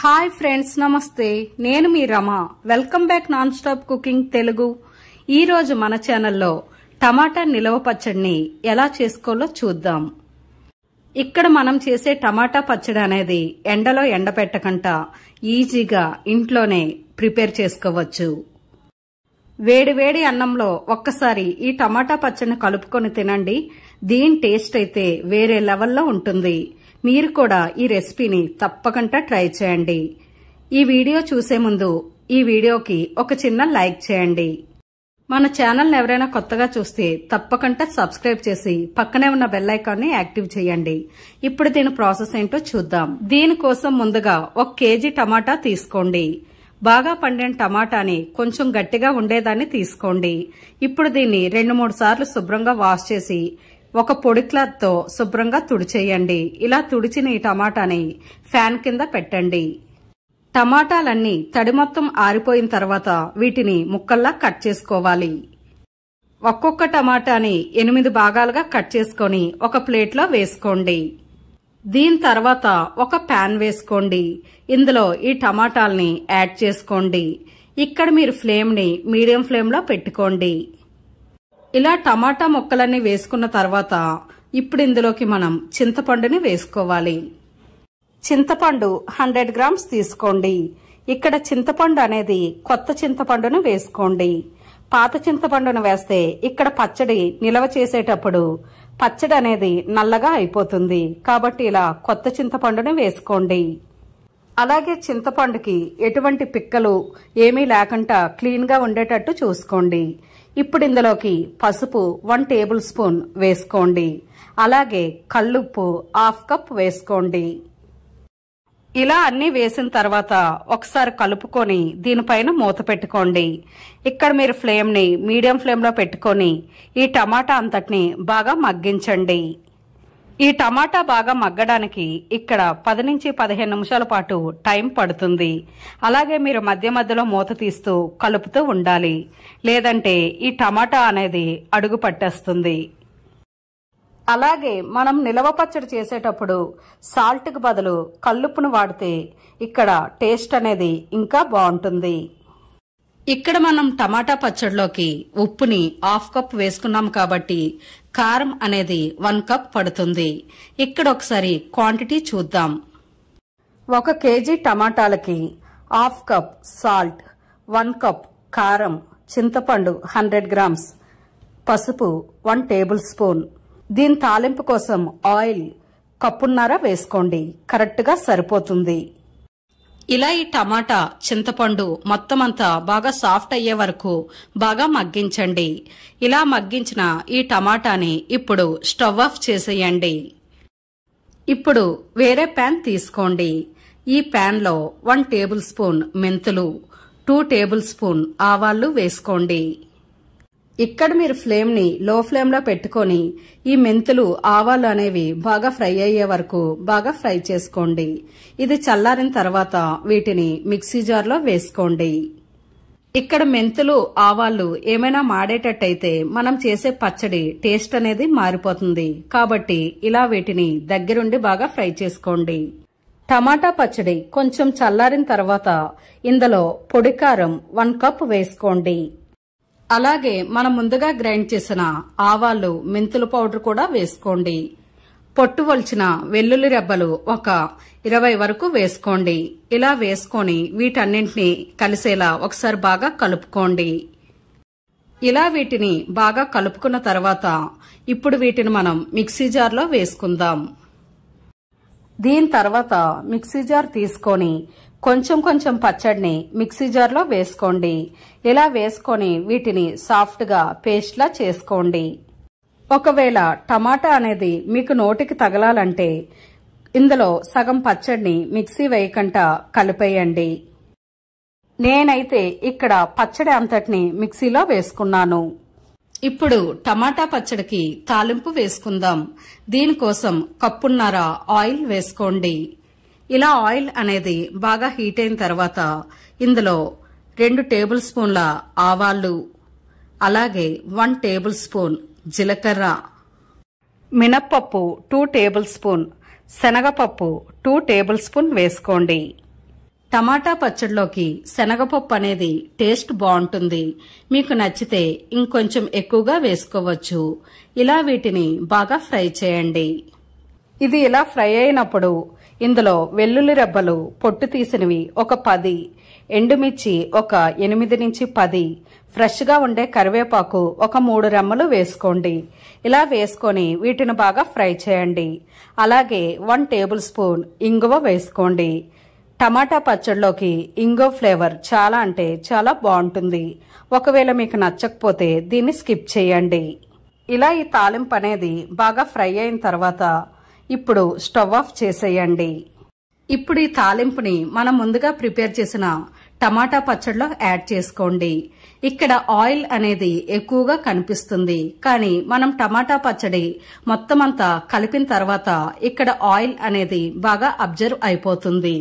hi friends నమస్తే నేను మీ Rama welcome back non stop cooking Telugu ఈరోజు మన ఛానల్లో టమాటా నిలవ పచ్చడిని ఎలా చేసుకోవాలో చూద్దాం ఇక్కడ మనం చేసే టమాటా పచ్చడి అనేది ఎండలో ఎండపెట్టకుండా ఈజీగా ఇంట్లోనే ప్రిపేర్ చేసుకోవచ్చు వేడివేడి అన్నంలో ఒక్కసారి ఈ టమాటా పచ్చడిని కలుపుకొని తినండి దీని టేస్ట్ అయితే వేరే లెవెల్లో ఉంటుంది మీరు కూడా ఈ రెసిపీని తప్పకుండా ట్రై చేయండి ఈ వీడియో చూసే ముందు ఈ వీడియోకి ఒక చిన్న లైక్ చేయండి మన ఛానల్ ఎవరైనా కొత్తగా చూస్తే తప్పకుండా సబ్స్క్రైబ్ చేసి పక్కనే ఉన్న బెల్ ని యాక్టివ్ చేయండి ఇప్పుడు దీని ప్రాసెస్ ఏంటో చూద్దాం దీనికోసం ముందుగా ఒక కేజీ టమాటా తీసుకోండి బాగా పండిన టమాటాని కొంచెం గట్టిగా ఉండేదాన్ని తీసుకోండి ఇప్పుడు దీన్ని రెండు మూడు సార్లు శుభ్రంగా వాష్ చేసి ఒక పొడి క్లాత్తో శుభ్రంగా తుడిచేయండి ఇలా తుడిచిన ఈ టమాటాని ఫ్యాన్ కింద పెట్టండి టమాటాలన్నీ తడి మొత్తం ఆరిపోయిన తర్వాత వీటిని ముక్కల్లా కట్ చేసుకోవాలి ఒక్కొక్క టమాటాని ఎనిమిది భాగాలుగా కట్ చేసుకొని ఒక ప్లేట్లో వేసుకోండి దీని తర్వాత ఒక ప్యాన్ వేసుకోండి ఇందులో ఈ టమాటాల్ని యాడ్ చేసుకోండి ఇక్కడ మీరు ఫ్లేమ్ని మీడియం ఫ్లేమ్లో పెట్టుకోండి ఇలా టమాటా ముక్కలన్నీ వేసుకున్న తర్వాత ఇప్పుడు ఇందులోకి మనం చింతపండుని వేసుకోవాలి చింతపండు హండ్రెడ్ గ్రామ్స్ తీసుకోండి ఇక్కడ చింతపండు అనేది కొత్త చింతపండును వేసుకోండి పాత చింతపండును వేస్తే ఇక్కడ పచ్చడి నిల్వ చేసేటప్పుడు పచ్చడి అనేది నల్లగా అయిపోతుంది కాబట్టి ఇలా కొత్త చింతపండును వేసుకోండి అలాగే చింతపండుకి ఎటువంటి పిక్కలు ఏమీ లేకుండా క్లీన్గా ఉండేటట్టు చూసుకోండి ఇప్పుడు ఇందులోకి పసుపు వన్ టేబుల్ స్పూన్ వేసుకోండి అలాగే కళ్ళుప్పు హాఫ్ కప్ వేసుకోండి ఇలా అన్నీ వేసిన తర్వాత ఒకసారి కలుపుకొని దీనిపైన మూత పెట్టుకోండి ఇక్కడ మీరు ఫ్లేమ్ని మీడియం ఫ్లేమ్లో పెట్టుకొని ఈ టమాటా అంతటిని బాగా మగ్గించండి ఈ టమాటా బాగా మగ్గడానికి ఇక్కడ పది నుంచి పదిహేను నిమిషాల పాటు టైం పడుతుంది అలాగే మీరు మధ్య మధ్యలో మూత తీస్తూ కలుపుతూ ఉండాలి లేదంటే ఈ టమాటా అనేది అడుగు పట్టేస్తుంది అలాగే మనం నిలవ పచ్చడి చేసేటప్పుడు సాల్ట్కి బదులు కల్లుప్పును వాడితే ఇక్కడ టేస్ట్ అనేది ఇంకా బాగుంటుంది ఇక్కడ మనం టమాటా పచ్చడిలోకి ఉప్పుని హాఫ్ కప్ వేసుకున్నాం కాబట్టి కారం అనేది వన్ కప్ పడుతుంది ఇక్కడ ఒకసారి క్వాంటిటీ చూద్దాం ఒక కేజీ టమాటాలకి half cup salt one cup కారం చింతపండు హండ్రెడ్ గ్రామ్స్ పసుపు వన్ టేబుల్ స్పూన్ దీని తాలింపు కోసం ఆయిల్ కప్పున్నర వేసుకోండి కరెక్ట్గా సరిపోతుంది ఇలా ఈ టమాటా చింతపండు మొత్తం అంతా బాగా సాఫ్ట్ అయ్యే వరకు బాగా మగ్గించండి ఇలా మగ్గించిన ఈ టమాటాని ఇప్పుడు స్టవ్ ఆఫ్ చేసేయండి ఇప్పుడు వేరే ప్యాన్ తీసుకోండి ఈ ప్యాన్లో వన్ టేబుల్ స్పూన్ మెంతులు టూ టేబుల్ స్పూన్ ఆవాళ్ళు వేసుకోండి ఇక్కడ మీరు ఫ్లేమ్ని లో ఫ్లేమ్లో పెట్టుకొని ఈ మెంతులు ఆవాలు అనేవి బాగా ఫ్రై అయ్యే వరకు బాగా ఫ్రై చేసుకోండి ఇది చల్లారిన తర్వాత వీటిని మిక్సీ జార్లో వేసుకోండి ఇక్కడ మెంతులు ఆవాలు ఏమైనా మాడేటట్టయితే మనం చేసే పచ్చడి టేస్ట్ అనేది మారిపోతుంది కాబట్టి ఇలా వీటిని దగ్గరుండి బాగా ఫ్రై చేసుకోండి టమాటా పచ్చడి కొంచెం చల్లారిన తర్వాత ఇందులో పొడికారం వన్ కప్ వేసుకోండి అలాగే మనం ముందుగా గ్రైండ్ చేసిన ఆవాలు మెంతుల పౌడర్ కూడా వేసుకోండి పొట్టు వలిచిన వెల్లుల్లి రెబ్బలు ఒక ఇరవై వరకు వేసుకోండి ఇలా వేసుకొని వీటన్నింటినీ కలిసేలా ఒకసారి బాగా కలుపుకోండి ఇలా వీటిని బాగా కలుపుకున్న తర్వాత ఇప్పుడు వీటిని మనం మిక్సీ జార్లో వేసుకుందాం దీని తర్వాత మిక్సీ జార్ తీసుకొని కొంచెం కొంచెం పచ్చడిని మిక్సీ జార్లో వేసుకోండి ఇలా వేసుకొని వీటిని సాఫ్ట్గా పేస్ట్లా చేసుకోండి ఒకవేళ టమాటా అనేది మీకు నోటికి తగలాలంటే ఇందులో సగం పచ్చడిని మిక్సీ వేయకుండా కలిపేయండి నేనైతే ఇక్కడ పచ్చడి అంతటిని మిక్సీలో వేసుకున్నాను ఇప్పుడు టమాటా పచ్చడికి తాలింపు వేసుకుందాం దీనికోసం కప్పున్నర ఆయిల్ వేసుకోండి ఇలా ఆయిల్ అనేది బాగా హీట్ అయిన తర్వాత ఇందులో రెండు టేబుల్ స్పూన్ల ఆవాళ్లు అలాగే వన్ టేబుల్ స్పూన్ జీలకర్ర మినప్పప్పు టూ టేబుల్ స్పూన్ శనగపప్పు టూ టేబుల్ స్పూన్ వేసుకోండి టమాటా పచ్చడిలోకి శనగపప్పు అనేది టేస్ట్ బాగుంటుంది మీకు నచ్చితే ఇంకొంచెం ఎక్కువగా వేసుకోవచ్చు ఇలా వీటిని బాగా ఫ్రై చేయండి ఇది ఇలా ఫ్రై అయినప్పుడు ఇందులో వెల్లుల్లి రెబ్బలు పొట్టు తీసినవి ఒక పది ఎండుమిర్చి ఒక ఎనిమిది నుంచి పది ఫ్రెష్గా ఉండే కరివేపాకు ఒక మూడు రెమ్మలు వేసుకోండి ఇలా వేసుకొని వీటిని బాగా ఫ్రై చేయండి అలాగే వన్ టేబుల్ స్పూన్ ఇంగువ వేసుకోండి టమాటా పచ్చడిలోకి ఇంగో ఫ్లేవర్ చాలా అంటే చాలా బాగుంటుంది ఒకవేళ మీకు నచ్చకపోతే దీన్ని స్కిప్ చేయండి ఇలా ఈ తాలింపు అనేది బాగా ఫ్రై అయిన తర్వాత ఇప్పుడు స్టవ్ ఆఫ్ చేసేయండి ఇప్పుడు ఈ తాలింపుని మనం ముందుగా ప్రిపేర్ చేసిన టమాటా పచ్చడిలో యాడ్ చేసుకోండి ఇక్కడ ఆయిల్ అనేది ఎక్కువగా కనిపిస్తుంది కానీ మనం టమాటా పచ్చడి మొత్తం అంతా కలిపిన తర్వాత ఇక్కడ ఆయిల్ అనేది బాగా అబ్జర్వ్ అయిపోతుంది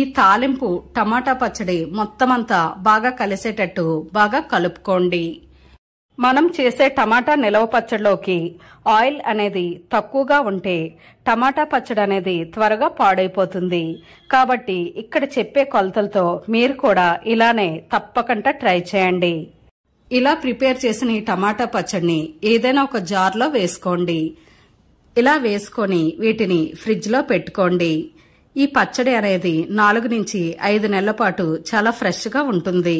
ఈ తాలింపు టమాటా పచ్చడి మొత్తం అంతా బాగా కలిసేటట్టు బాగా కలుపుకోండి మనం చేసే టమాటా నిలవ పచ్చడిలోకి ఆయిల్ అనేది తక్కువగా ఉంటే టమాటా పచ్చడి అనేది త్వరగా పాడైపోతుంది కాబట్టి ఇక్కడ చెప్పే కొలతలతో మీరు కూడా ఇలానే తప్పకుండా ట్రై చేయండి ఇలా ప్రిపేర్ చేసిన ఈ టమాటా పచ్చడిని ఏదైనా ఒక జార్లో వేసుకోండి ఇలా వేసుకొని వీటిని ఫ్రిడ్జ్లో పెట్టుకోండి ఈ పచ్చడి అనేది నాలుగు నుంచి ఐదు నెలల పాటు చాలా ఫ్రెష్గా ఉంటుంది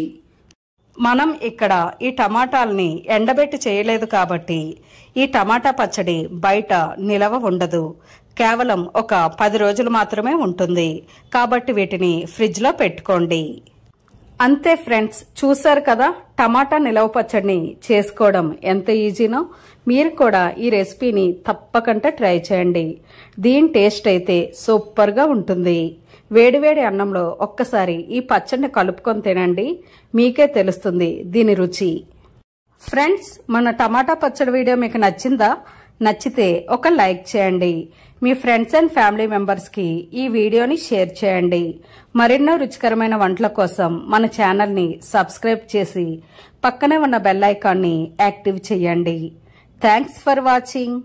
మనం ఇక్కడ ఈ టమాటాల్ని ఎండబెట్టి చేయలేదు కాబట్టి ఈ టమాటా పచ్చడి బయట నిలవ ఉండదు కేవలం ఒక పది రోజులు మాత్రమే ఉంటుంది కాబట్టి వీటిని ఫ్రిడ్జ్లో పెట్టుకోండి అంతే ఫ్రెండ్స్ చూశారు కదా టమాటా నిలవ పచ్చడిని చేసుకోవడం ఎంత ఈజీనో మీరు కూడా ఈ రెసిపీని తప్పకుండా ట్రై చేయండి దీని టేస్ట్ అయితే సూపర్గా ఉంటుంది వేడివేడి అన్నంలో ఒక్కసారి ఈ పచ్చడిని కలుపుకొని తినండి మీకే తెలుస్తుంది దీని రుచి ఫ్రెండ్స్ మన టమాటా పచ్చడి వీడియో మీకు నచ్చిందా నచ్చితే ఒక లైక్ చేయండి మీ ఫ్రెండ్స్ అండ్ ఫ్యామిలీ మెంబర్స్కి ఈ వీడియోని షేర్ చేయండి మరెన్నో రుచికరమైన వంటల కోసం మన ఛానల్ని సబ్స్క్రైబ్ చేసి పక్కనే ఉన్న బెల్ ఐకాన్ని యాక్టివ్ చేయండి థ్యాంక్స్ ఫర్ వాచింగ్